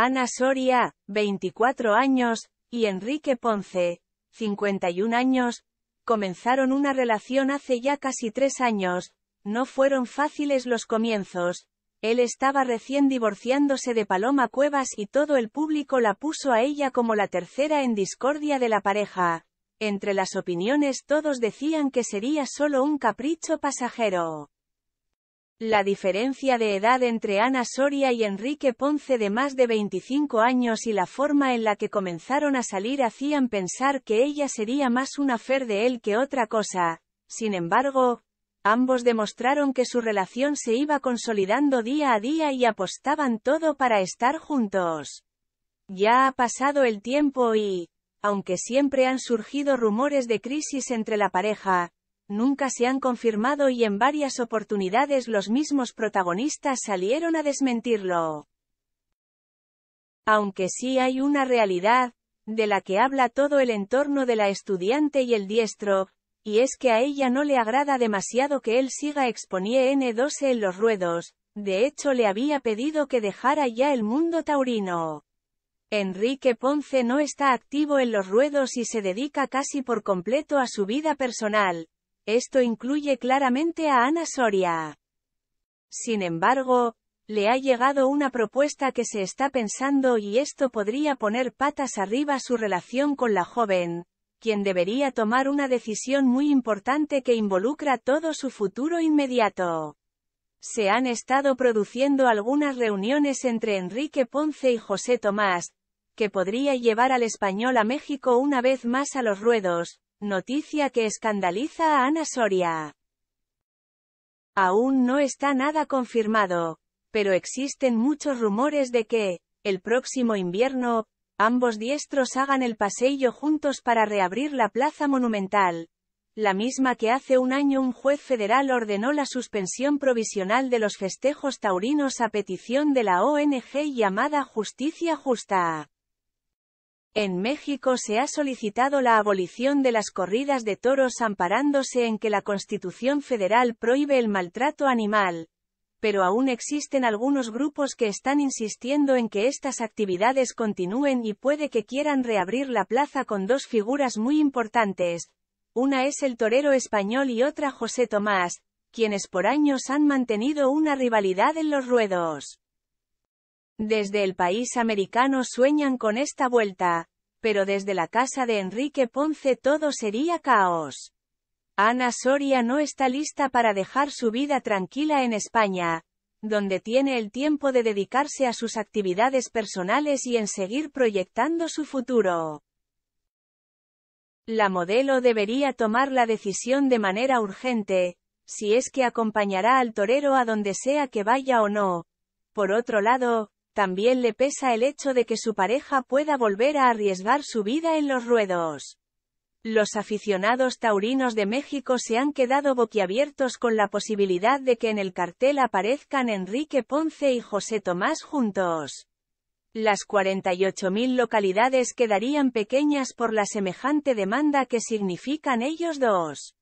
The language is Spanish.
Ana Soria, 24 años, y Enrique Ponce, 51 años, comenzaron una relación hace ya casi tres años, no fueron fáciles los comienzos, él estaba recién divorciándose de Paloma Cuevas y todo el público la puso a ella como la tercera en discordia de la pareja. Entre las opiniones todos decían que sería solo un capricho pasajero. La diferencia de edad entre Ana Soria y Enrique Ponce de más de 25 años y la forma en la que comenzaron a salir hacían pensar que ella sería más una fer de él que otra cosa. Sin embargo, ambos demostraron que su relación se iba consolidando día a día y apostaban todo para estar juntos. Ya ha pasado el tiempo y, aunque siempre han surgido rumores de crisis entre la pareja, nunca se han confirmado y en varias oportunidades los mismos protagonistas salieron a desmentirlo. Aunque sí hay una realidad, de la que habla todo el entorno de la estudiante y el diestro, y es que a ella no le agrada demasiado que él siga exponiendo N12 en los ruedos, de hecho le había pedido que dejara ya el mundo taurino. Enrique Ponce no está activo en los ruedos y se dedica casi por completo a su vida personal, esto incluye claramente a Ana Soria. Sin embargo, le ha llegado una propuesta que se está pensando y esto podría poner patas arriba su relación con la joven, quien debería tomar una decisión muy importante que involucra todo su futuro inmediato. Se han estado produciendo algunas reuniones entre Enrique Ponce y José Tomás, que podría llevar al español a México una vez más a los ruedos, Noticia que escandaliza a Ana Soria. Aún no está nada confirmado, pero existen muchos rumores de que, el próximo invierno, ambos diestros hagan el paseillo juntos para reabrir la plaza monumental, la misma que hace un año un juez federal ordenó la suspensión provisional de los festejos taurinos a petición de la ONG llamada Justicia Justa. En México se ha solicitado la abolición de las corridas de toros amparándose en que la Constitución Federal prohíbe el maltrato animal. Pero aún existen algunos grupos que están insistiendo en que estas actividades continúen y puede que quieran reabrir la plaza con dos figuras muy importantes. Una es el torero español y otra José Tomás, quienes por años han mantenido una rivalidad en los ruedos. Desde el país americano sueñan con esta vuelta, pero desde la casa de Enrique Ponce todo sería caos. Ana Soria no está lista para dejar su vida tranquila en España, donde tiene el tiempo de dedicarse a sus actividades personales y en seguir proyectando su futuro. La modelo debería tomar la decisión de manera urgente, si es que acompañará al torero a donde sea que vaya o no. Por otro lado, también le pesa el hecho de que su pareja pueda volver a arriesgar su vida en los ruedos. Los aficionados taurinos de México se han quedado boquiabiertos con la posibilidad de que en el cartel aparezcan Enrique Ponce y José Tomás juntos. Las 48.000 localidades quedarían pequeñas por la semejante demanda que significan ellos dos.